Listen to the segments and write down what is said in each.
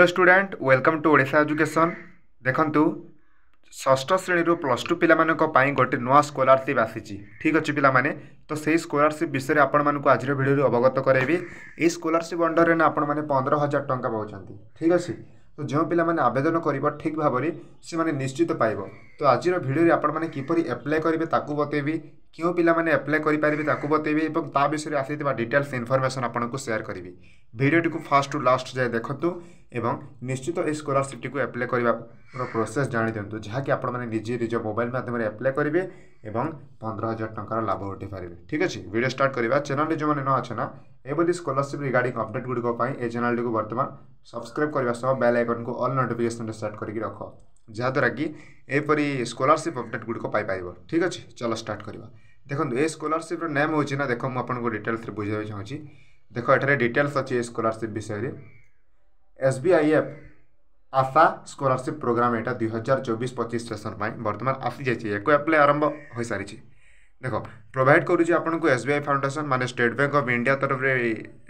hello student welcome to Odisha education দেখন্তু ষষ্ঠ শ্রেণীর প্লস টু পিলাମାନଙ୍କ ପାଇଁ ଗୋଟିଏ ନୂଆ ସ୍କଲାରସିପ୍ ଆସିଛି ଠିକ୍ ଅଛି ପିଲାମାନେ ତ ସେହି ସ୍କଲାରସିପ୍ ବିଷୟରେ ଆପଣମାନଙ୍କୁ ଆଜିର ଭିଡ଼ିଓରେ ଅବଗତ କରାଇବି ଏହି ସ୍କଲାରସିପ୍ ଅଣ୍ଡରରେ ନା ଆପଣମାନେ ପନ୍ଦର ହଜାର ଟଙ୍କା ପାଉଛନ୍ତି ଠିକ୍ ଅଛି ତ ଯେଉଁ ପିଲାମାନେ ଆବେଦନ କରିବ ଠିକ୍ ଭାବରେ ସେମାନେ ନିଶ୍ଚିତ ପାଇବ ତ ଆଜିର ଭିଡ଼ିଓରେ ଆପଣମାନେ କିପରି ଆପ୍ଲାଏ କରିବେ ତାକୁ ବତେଇବି কেউ পিলামানে আপ্লাই করিপারিবে তাকে বতাইবি এবং তা বিষয়ে আসিথিবা ডিটেলস ইনফরমেসন আপনার সেয়ার করবি ভিডিওটি ফার্স্ট টু লাস্ট যায় দেখন্তু এবং নিশ্চিত এই স্কলারশিপটি আপ্লাই করার প্রোসেস জানি যা কি আপনার নিজে নিজ মোবাইল মাধ্যমে আপ্লাই করবে এবং পনেরো হাজার টাকার লাভ উঠে পারবে ঠিক আছে ভিডিও স্টার্ট করা চ্যানেলটি যে নছে না এইভাবে স্কলারশিপ রিগার্ডিং अपडेट গুড়ি এই চ্যানেলটি বর্তমান সবসক্রাইব করা সহ বেল আইকনকে অল নোটিফিকেসন সেট করি रख ଯାହାଦ୍ୱାରା କି ଏପରି ସ୍କଲାରସିପ୍ ଅପଡ଼େଟ୍ ଗୁଡ଼ିକ ପାଇପାରିବ ଠିକ୍ ଅଛି ଚାଲ ଷ୍ଟାର୍ଟ କରିବା ଦେଖନ୍ତୁ ଏ ସ୍କଲାରସିପ୍ର ନେମ୍ ହେଉଛି ନା ଦେଖ ମୁଁ ଆପଣଙ୍କୁ ଡିଟେଲ୍ସରେ ବୁଝିବାକୁ ଚାହୁଁଛି ଦେଖ ଏଠାରେ ଡିଟେଲ୍ସ ଅଛି ଏ ସ୍କଲାରସିପ୍ ବିଷୟରେ S B I F Asha scholarship program ଏଇଟା ଦୁଇ ହଜାର ଚବିଶ ପଚିଶ ସେସନ୍ ପାଇଁ ବର୍ତ୍ତମାନ ଆସିଯାଇଛି ୟାକୁ ଆପ୍ଲାଏ ଆରମ୍ଭ ହୋଇସାରିଛି ଦେଖ ପ୍ରୋଭାଇଡ଼ କରୁଛି ଆପଣଙ୍କୁ ଏସ୍ ବି ଆଇ ଫାଉଣ୍ଡେସନ୍ ମାନେ ଷ୍ଟେଟ୍ ବ୍ୟାଙ୍କ ଅଫ୍ ଇଣ୍ଡିଆ ତରଫରେ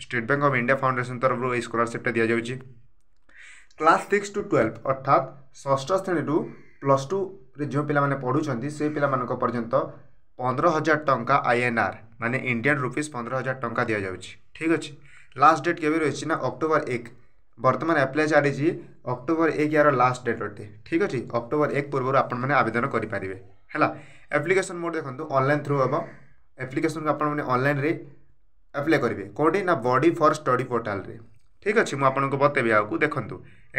state bank of India foundation ତରଫରୁ ଏଇ ସ୍କଲାରସିପ୍ଟା ଦିଆଯାଉଛି क्लास सिक्स टू ट्वेल्व अर्थात ष्ठ श्रेणी टू प्लस टू जो पे पढ़ुं से पेला पर्यंत पंद्रह हजार टाँग आई एन आर मानने इंडियान रुपीज पंद्रह हजार टाँग दि जाऊँच ठीक अच्छे लास्ट डेट के रही अक्टोबर एक बर्तमान एप्लाय चली अक्टोबर एक यार लास्ट डेट अटे ठीक अच्छे अक्टोबर एक पूर्व आपदन करें एप्लिकेसन मोड देखो अनल थ्रू हम एप्लिकेसन को रे एप्लाय करेंगे कौटी ना बडी फर स्टडी पोर्टाल ठीक अच्छे मुझे बतेबी आपको देखूँ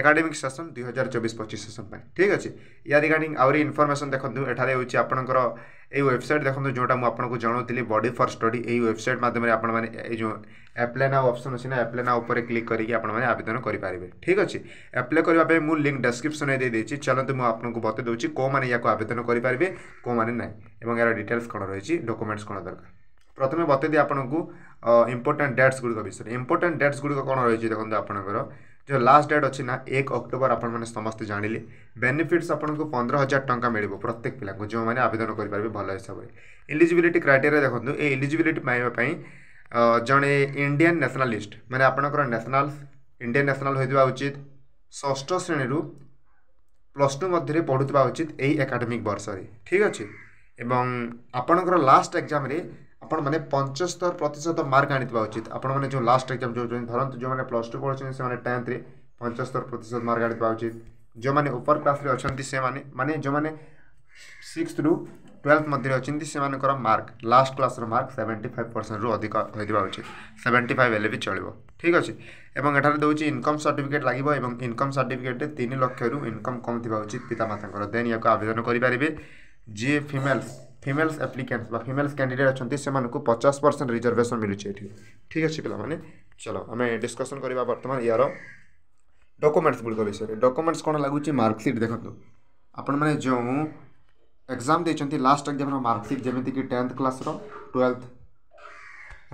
একাডেমিক ସେସନ୍ দুই হাজার ଚବିଶ পঁচিশ ସେସନ୍ পাই ঠিক আছে ইয়া রিগার্ডিং ଆହୁରି ଇନଫର୍ମେସନ୍ দেখুন এখানে হচ্ছে আপনার এই ওয়েবসাইট দেখুন যেটা আপনার জনাওলি বডি ফর স্টডি এই ওয়েবসাইট মাধ্যমে আপনার মানে এই যে আপ্লাই নাও অপসন আছে না আপ্লাই নাও উপরে ক্লিক করি আপনার মানে আবেদন করে পারবে ঠিক আছে আপ্লাই করা মু লিঙ্ক ডেসক্রিপশনে দিয়ে দিয়েছি চলতে মু আপনার বতাই দেছি কো মানে ইয়াকে আবেদন করে পারবে মানে না এবং এর ডিটেলস কোণ রয়েছে ডকুমেন্টস কোণ দরকার প্রথমে বতাই দিয়ে আপনার ইম্পর্টাট ডেটস গুড়ি বিষয়ে ইম্পর্টাট ডেটস গুড়ি কোণ রয়েছে দেখুন আপনার ଯେଉଁ ଲାଷ୍ଟ ଡେଟ୍ ଅଛି ନା ଏକ ଅକ୍ଟୋବର ଆପଣମାନେ ସମସ୍ତେ ଜାଣିଲେ ବେନିଫିଟ୍ସ ଆପଣଙ୍କୁ ପନ୍ଦର ହଜାର ଟଙ୍କା ମିଳିବ ପ୍ରତ୍ୟେକ ପିଲାଙ୍କୁ ଯେଉଁମାନେ ଆବେଦନ କରିପାରିବେ ଭଲ ହିସାବରେ ଏଲିଜିବିଲିଟି କ୍ରାଇଟେରିଆ ଦେଖନ୍ତୁ ଏ ଏଲିଜିବିଲିଟି ପାଇବା ପାଇଁ ଜଣେ ଇଣ୍ଡିଆନ୍ ନ୍ୟାସନାଲିଷ୍ଟ ମାନେ ଆପଣଙ୍କର ନ୍ୟାସନାଲ ଇଣ୍ଡିଆନ୍ ନ୍ୟାସନାଲ ହୋଇଥିବା ଉଚିତ ଷଷ୍ଠ ଶ୍ରେଣୀରୁ ପ୍ଲସ୍ ଟୁ ମଧ୍ୟରେ ପଢ଼ୁଥିବା ଉଚିତ ଏହି ଏକାଡେମିକ୍ ବର୍ଷରେ ଠିକ୍ ଅଛି ଏବଂ ଆପଣଙ୍କର ଲାଷ୍ଟ ଏକ୍ଜାମ୍ରେ ଆପଣମାନେ ପଞ୍ଚସ୍ତର ପ୍ରତିଶତ ମାର୍କ ଆଣିଥିବା ଉଚିତ ଆପଣମାନେ ଯେଉଁ ଲାଷ୍ଟ ଏକ୍ଜାମ୍ ଦେଉଛନ୍ତି ଧରନ୍ତୁ ଯେଉଁମାନେ ପ୍ଲସ୍ ଟୁ ପଢ଼ୁଛନ୍ତି ସେମାନେ ଟେନ୍ଥରେ ପଞ୍ଚସ୍ତର ପ୍ରତିଶତ ମାର୍କ ଆଣିଥିବା ଉଚିତ ଯେଉଁମାନେ ଉପର କ୍ଲାସ୍ରେ ଅଛନ୍ତି ସେମାନେ ମାନେ ଯେଉଁମାନେ ସିକ୍ସଥରୁ ଟୁଏଲ୍ଥ ମଧ୍ୟରେ ଅଛନ୍ତି ସେମାନଙ୍କର ମାର୍କ ଲାଷ୍ଟ କ୍ଲାସ୍ର ମାର୍କ ସେଭେଣ୍ଟି ଫାଇଭ୍ ପରସେଣ୍ଟରୁ ଅଧିକ ହୋଇଥିବା ଉଚିତ ସେଭେଣ୍ଟି ଫାଇଭ୍ ହେଲେ ବି ଚଳିବ ଠିକ୍ ଅଛି ଏବଂ ଏଠାରେ ଦେଉଛି ଇନକମ୍ ସର୍ଟିଫିକେଟ୍ ଲାଗିବ ଏବଂ ଇନକମ୍ ସର୍ଟିଫିକେଟ୍ରେ ତିନି ଲକ୍ଷରୁ ଇନକମ୍ କମ୍ ଥିବା ଉଚିତ ପିତାମାତାଙ୍କର ଦେନ୍ ଏହାକୁ ଆବେଦନ କରିପାରିବେ ଯିଏ ଫିମେଲ୍ସ ফিমেলস আপ্লিকান্ট বা ফিমেলস ক্যান্ডিডেট অনেক সে পচাশ পরসেন্ট রিজর্ভেসন মিলুছে এটি ঠিক আছে পিলা মানে চলো আমি ডিসকসন করা বর্তমান ইয়ার ডকুমেন্টস গুড়িক বিষয়ে ডকুমেন্টস কোণ লাগুচি মার্কসিট দেখুন আপন মানে যে এক্সাম দিয়েছেন লাস্ট এক্সাম মার্কসিট যেমিকি টেন্থ ক্লাসর টুয়েলথ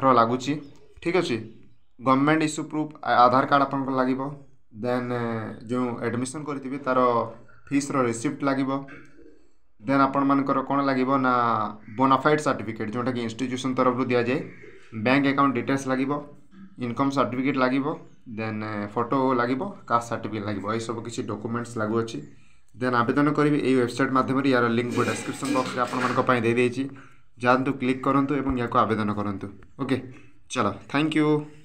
ର ଲାଗୁଛି ଠିକ୍ ଅଛି government issue proof Aadhaar card ଆପଣଙ୍କର ଲାଗିବ ଦେନ୍ ଯେଉଁ ଆଡ଼ମିସନ୍ କରିଥିବେ ତା'ର ଫିସ୍ର ରିସିପ୍ଟ ଲାଗିବ ଦେନ୍ ଆପଣମାନଙ୍କର କ'ଣ ଲାଗିବ ନା ବୋନାଫାଇଡ଼୍ ସାର୍ଟିଫିକେଟ୍ ଯେଉଁଟାକି ଇନଷ୍ଟିଚ୍ୟୁସନ୍ ତରଫରୁ ଦିଆଯାଏ ବ୍ୟାଙ୍କ ଆକାଉଣ୍ଟ ଡିଟେଲ୍ସ ଲାଗିବ ଇନକମ୍ ସାର୍ଟିଫିକେଟ୍ ଲାଗିବ ଦେନ୍ ଫଟୋ ଲାଗିବ କାଷ୍ଟ ସାର୍ଟିଫିକେଟ୍ ଲାଗିବ ଏହିସବୁ କିଛି ଡକୁମେଣ୍ଟସ୍ ଲାଗୁଅଛି ଦେନ୍ ଆବେଦନ କରିବେ ଏହି ୱେବସାଇଟ୍ ମାଧ୍ୟମରେ ଏହାର ଲିଙ୍କ୍ ମୁଁ ଡେସ୍କ୍ରିପସନ୍ ବକ୍ସରେ ଆପଣମାନଙ୍କ ପାଇଁ ଦେଇଦେଇଛି ଯାଆନ୍ତୁ କ୍ଲିକ୍ କରନ୍ତୁ ଏବଂ ଏହାକୁ ଆବେଦନ କରନ୍ତୁ ଓକେ ଚାଲ ଥ୍ୟାଙ୍କ ୟୁ